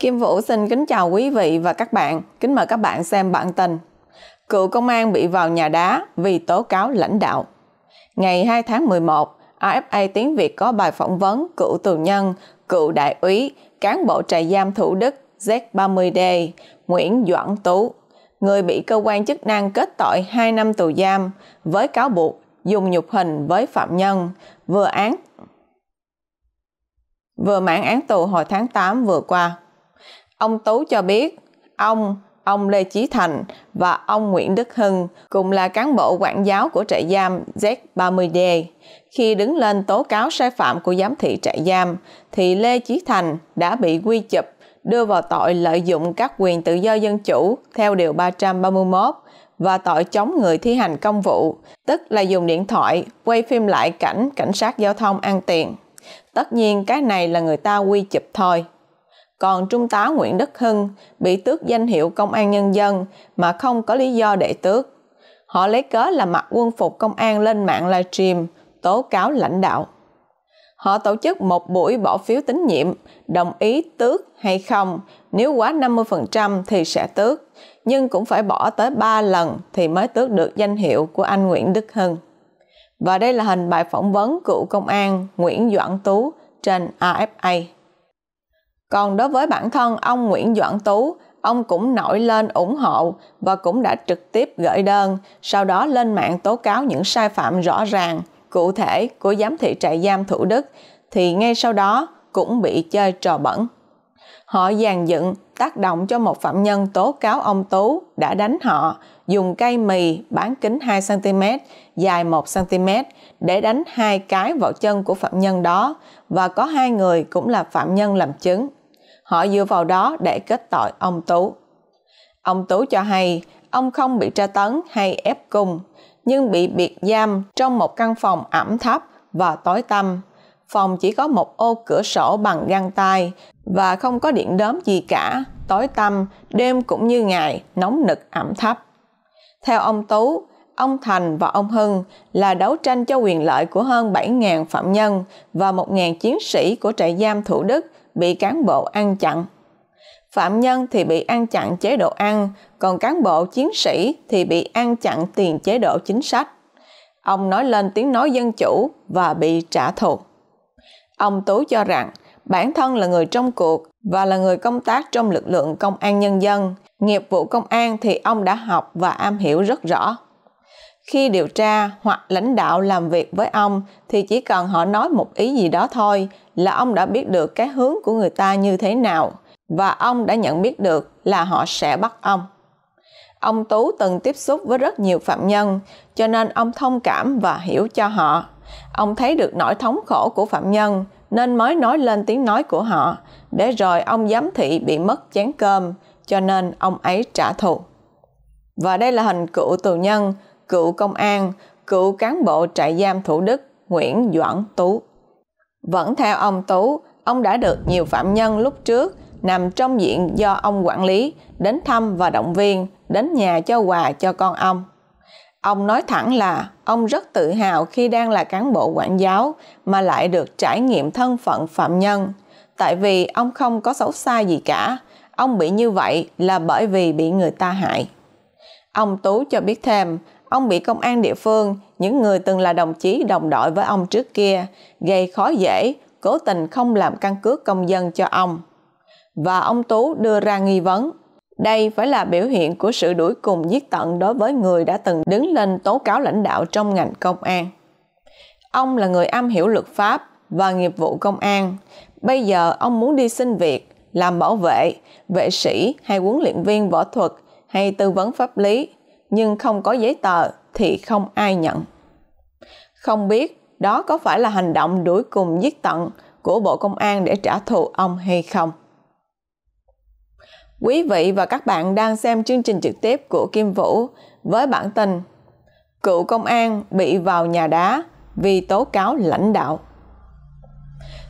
Kim Vũ xin kính chào quý vị và các bạn. Kính mời các bạn xem bản tin. Cựu công an bị vào nhà đá vì tố cáo lãnh đạo. Ngày 2 tháng 11, AFA Tiếng Việt có bài phỏng vấn cựu tù nhân, cựu đại úy, cán bộ trại giam Thủ Đức Z30D Nguyễn Doãn Tú, người bị cơ quan chức năng kết tội 2 năm tù giam với cáo buộc dùng nhục hình với phạm nhân, vừa án vừa mãn án tù hồi tháng 8 vừa qua. Ông Tú cho biết, ông, ông Lê Chí Thành và ông Nguyễn Đức Hưng cùng là cán bộ quản giáo của trại giam Z30D. Khi đứng lên tố cáo sai phạm của giám thị trại giam, thì Lê Chí Thành đã bị quy chụp đưa vào tội lợi dụng các quyền tự do dân chủ theo Điều 331 và tội chống người thi hành công vụ, tức là dùng điện thoại quay phim lại cảnh cảnh sát giao thông ăn tiền. Tất nhiên cái này là người ta quy chụp thôi còn Trung tá Nguyễn Đức Hưng bị tước danh hiệu công an nhân dân mà không có lý do để tước. Họ lấy cớ là mặc quân phục công an lên mạng livestream, tố cáo lãnh đạo. Họ tổ chức một buổi bỏ phiếu tín nhiệm, đồng ý tước hay không, nếu quá 50% thì sẽ tước, nhưng cũng phải bỏ tới 3 lần thì mới tước được danh hiệu của anh Nguyễn Đức Hưng. Và đây là hình bài phỏng vấn cựu công an Nguyễn Doãn Tú trên AFA. Còn đối với bản thân ông Nguyễn Doãn Tú, ông cũng nổi lên ủng hộ và cũng đã trực tiếp gửi đơn, sau đó lên mạng tố cáo những sai phạm rõ ràng, cụ thể của giám thị trại giam Thủ Đức, thì ngay sau đó cũng bị chơi trò bẩn. Họ dàn dựng, tác động cho một phạm nhân tố cáo ông Tú đã đánh họ, dùng cây mì bán kính 2cm, dài 1cm để đánh hai cái vào chân của phạm nhân đó và có hai người cũng là phạm nhân làm chứng. Họ dựa vào đó để kết tội ông Tú. Ông Tú cho hay ông không bị tra tấn hay ép cung, nhưng bị biệt giam trong một căn phòng ẩm thấp và tối tăm. Phòng chỉ có một ô cửa sổ bằng găng tay và không có điện đóm gì cả, tối tăm, đêm cũng như ngày, nóng nực ẩm thấp. Theo ông Tú, ông Thành và ông Hưng là đấu tranh cho quyền lợi của hơn 7.000 phạm nhân và 1.000 chiến sĩ của trại giam Thủ Đức bị cán bộ ăn chặn. Phạm nhân thì bị ăn chặn chế độ ăn, còn cán bộ chiến sĩ thì bị ăn chặn tiền chế độ chính sách. Ông nói lên tiếng nói dân chủ và bị trả thù. Ông Tú cho rằng bản thân là người trong cuộc và là người công tác trong lực lượng công an nhân dân. Nghiệp vụ công an thì ông đã học và am hiểu rất rõ khi điều tra hoặc lãnh đạo làm việc với ông thì chỉ cần họ nói một ý gì đó thôi là ông đã biết được cái hướng của người ta như thế nào và ông đã nhận biết được là họ sẽ bắt ông. Ông Tú từng tiếp xúc với rất nhiều phạm nhân, cho nên ông thông cảm và hiểu cho họ. Ông thấy được nỗi thống khổ của phạm nhân nên mới nói lên tiếng nói của họ, để rồi ông giám thị bị mất chén cơm, cho nên ông ấy trả thù. Và đây là hình cựu tù nhân cựu công an, cựu cán bộ trại giam Thủ Đức Nguyễn Doãn Tú. Vẫn theo ông Tú, ông đã được nhiều phạm nhân lúc trước nằm trong diện do ông quản lý đến thăm và động viên, đến nhà cho quà cho con ông. Ông nói thẳng là ông rất tự hào khi đang là cán bộ quản giáo mà lại được trải nghiệm thân phận phạm nhân, tại vì ông không có xấu xa gì cả, ông bị như vậy là bởi vì bị người ta hại. Ông Tú cho biết thêm, Ông bị công an địa phương, những người từng là đồng chí đồng đội với ông trước kia, gây khó dễ, cố tình không làm căn cước công dân cho ông. Và ông Tú đưa ra nghi vấn, đây phải là biểu hiện của sự đuổi cùng giết tận đối với người đã từng đứng lên tố cáo lãnh đạo trong ngành công an. Ông là người am hiểu luật pháp và nghiệp vụ công an. Bây giờ ông muốn đi xin việc, làm bảo vệ, vệ sĩ hay huấn luyện viên võ thuật hay tư vấn pháp lý nhưng không có giấy tờ thì không ai nhận. Không biết đó có phải là hành động đuổi cùng giết tận của Bộ Công an để trả thù ông hay không. Quý vị và các bạn đang xem chương trình trực tiếp của Kim Vũ với bản tin Cựu công an bị vào nhà đá vì tố cáo lãnh đạo.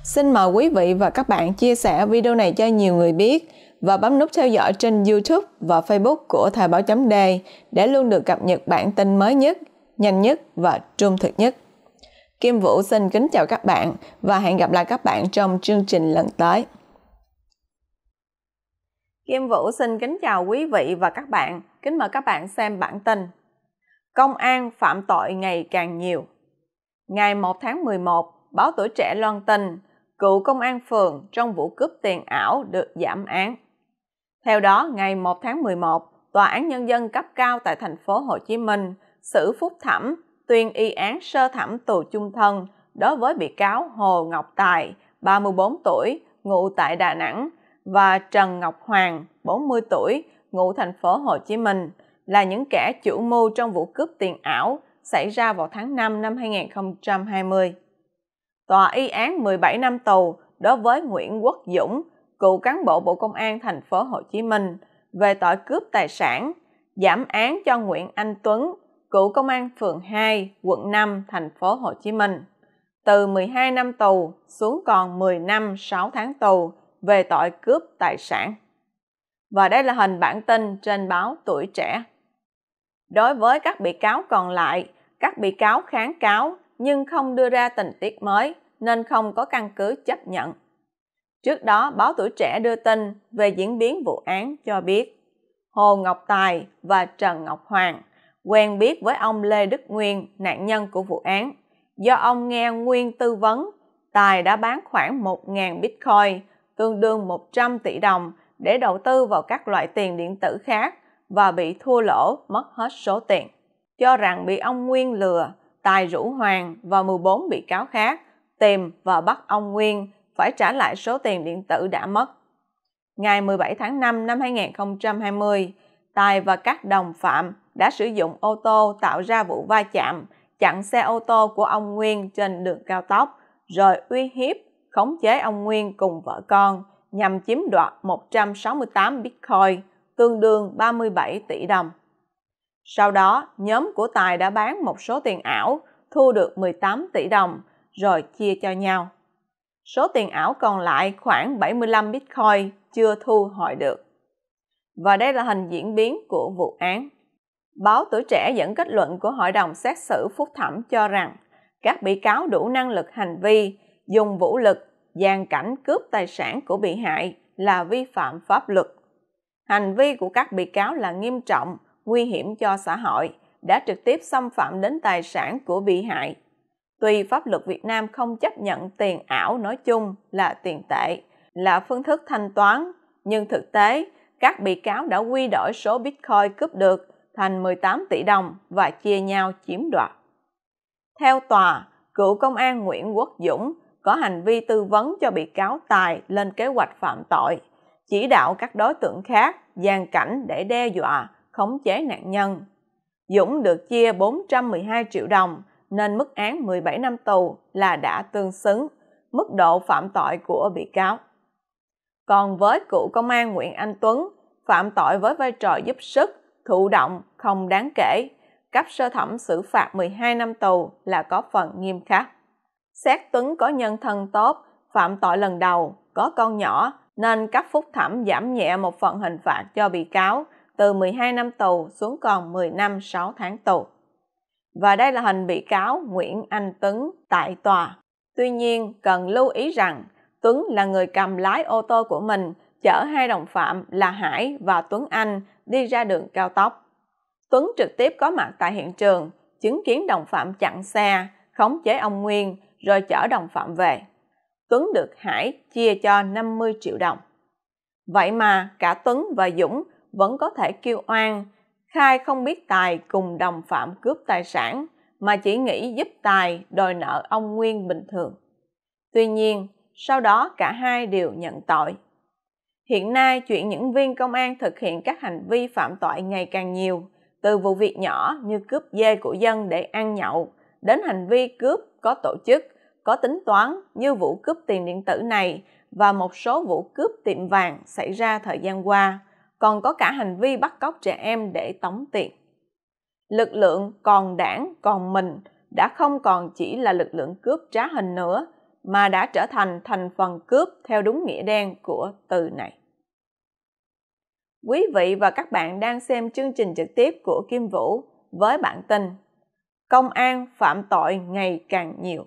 Xin mời quý vị và các bạn chia sẻ video này cho nhiều người biết và bấm nút theo dõi trên YouTube và Facebook của Thời báo chấm đề để luôn được cập nhật bản tin mới nhất, nhanh nhất và trung thực nhất. Kim Vũ xin kính chào các bạn và hẹn gặp lại các bạn trong chương trình lần tới. Kim Vũ xin kính chào quý vị và các bạn. Kính mời các bạn xem bản tin. Công an phạm tội ngày càng nhiều. Ngày 1 tháng 11, báo tuổi trẻ loan tin, cựu công an phường trong vụ cướp tiền ảo được giảm án. Theo đó, ngày 1 tháng 11, Tòa án Nhân dân cấp cao tại thành phố Hồ Chí Minh xử phúc thẩm tuyên y án sơ thẩm tù chung thân đối với bị cáo Hồ Ngọc Tài, 34 tuổi, ngụ tại Đà Nẵng và Trần Ngọc Hoàng, 40 tuổi, ngụ thành phố Hồ Chí Minh là những kẻ chủ mưu trong vụ cướp tiền ảo xảy ra vào tháng 5 năm 2020. Tòa y án 17 năm tù đối với Nguyễn Quốc Dũng, cựu cán bộ Bộ Công an thành phố Hồ Chí Minh về tội cướp tài sản, giảm án cho Nguyễn Anh Tuấn, cựu công an phường 2, quận 5, thành phố Hồ Chí Minh, từ 12 năm tù xuống còn 10 năm 6 tháng tù về tội cướp tài sản. Và đây là hình bản tin trên báo Tuổi Trẻ. Đối với các bị cáo còn lại, các bị cáo kháng cáo nhưng không đưa ra tình tiết mới nên không có căn cứ chấp nhận. Trước đó, báo tuổi trẻ đưa tin về diễn biến vụ án cho biết Hồ Ngọc Tài và Trần Ngọc Hoàng quen biết với ông Lê Đức Nguyên, nạn nhân của vụ án. Do ông nghe Nguyên tư vấn, Tài đã bán khoảng 1.000 bitcoin, tương đương 100 tỷ đồng để đầu tư vào các loại tiền điện tử khác và bị thua lỗ mất hết số tiền. Cho rằng bị ông Nguyên lừa, Tài rủ Hoàng và 14 bị cáo khác tìm và bắt ông Nguyên phải trả lại số tiền điện tử đã mất. Ngày 17 tháng 5 năm 2020, Tài và các đồng phạm đã sử dụng ô tô tạo ra vụ va chạm, chặn xe ô tô của ông Nguyên trên đường cao tốc, rồi uy hiếp, khống chế ông Nguyên cùng vợ con nhằm chiếm đoạt 168 Bitcoin, tương đương 37 tỷ đồng. Sau đó, nhóm của Tài đã bán một số tiền ảo, thu được 18 tỷ đồng, rồi chia cho nhau. Số tiền ảo còn lại khoảng 75 Bitcoin chưa thu hồi được. Và đây là hình diễn biến của vụ án. Báo Tuổi Trẻ dẫn kết luận của Hội đồng xét xử phúc thẩm cho rằng các bị cáo đủ năng lực hành vi, dùng vũ lực, gian cảnh cướp tài sản của bị hại là vi phạm pháp luật. Hành vi của các bị cáo là nghiêm trọng, nguy hiểm cho xã hội, đã trực tiếp xâm phạm đến tài sản của bị hại Tuy pháp luật Việt Nam không chấp nhận tiền ảo nói chung là tiền tệ, là phương thức thanh toán, nhưng thực tế, các bị cáo đã quy đổi số Bitcoin cướp được thành 18 tỷ đồng và chia nhau chiếm đoạt. Theo tòa, cựu công an Nguyễn Quốc Dũng có hành vi tư vấn cho bị cáo Tài lên kế hoạch phạm tội, chỉ đạo các đối tượng khác gian cảnh để đe dọa, khống chế nạn nhân. Dũng được chia 412 triệu đồng nên mức án 17 năm tù là đã tương xứng mức độ phạm tội của bị cáo. Còn với cựu công an Nguyễn Anh Tuấn, phạm tội với vai trò giúp sức, thụ động, không đáng kể, cấp sơ thẩm xử phạt 12 năm tù là có phần nghiêm khắc. Xét Tuấn có nhân thân tốt, phạm tội lần đầu, có con nhỏ, nên cấp phúc thẩm giảm nhẹ một phần hình phạt cho bị cáo từ 12 năm tù xuống còn 10 năm 6 tháng tù và đây là hình bị cáo Nguyễn Anh Tuấn tại tòa. Tuy nhiên, cần lưu ý rằng Tuấn là người cầm lái ô tô của mình chở hai đồng phạm là Hải và Tuấn Anh đi ra đường cao tốc. Tuấn trực tiếp có mặt tại hiện trường, chứng kiến đồng phạm chặn xe, khống chế ông Nguyên rồi chở đồng phạm về. Tuấn được Hải chia cho 50 triệu đồng. Vậy mà cả Tuấn và Dũng vẫn có thể kêu oan Khai không biết Tài cùng đồng phạm cướp tài sản, mà chỉ nghĩ giúp Tài đòi nợ ông Nguyên bình thường. Tuy nhiên, sau đó cả hai đều nhận tội. Hiện nay, chuyện những viên công an thực hiện các hành vi phạm tội ngày càng nhiều, từ vụ việc nhỏ như cướp dê của dân để ăn nhậu, đến hành vi cướp có tổ chức, có tính toán như vụ cướp tiền điện tử này và một số vụ cướp tiệm vàng xảy ra thời gian qua còn có cả hành vi bắt cóc trẻ em để tống tiền. Lực lượng còn đảng còn mình đã không còn chỉ là lực lượng cướp trá hình nữa mà đã trở thành thành phần cướp theo đúng nghĩa đen của từ này. Quý vị và các bạn đang xem chương trình trực tiếp của Kim Vũ với bản tin Công an phạm tội ngày càng nhiều.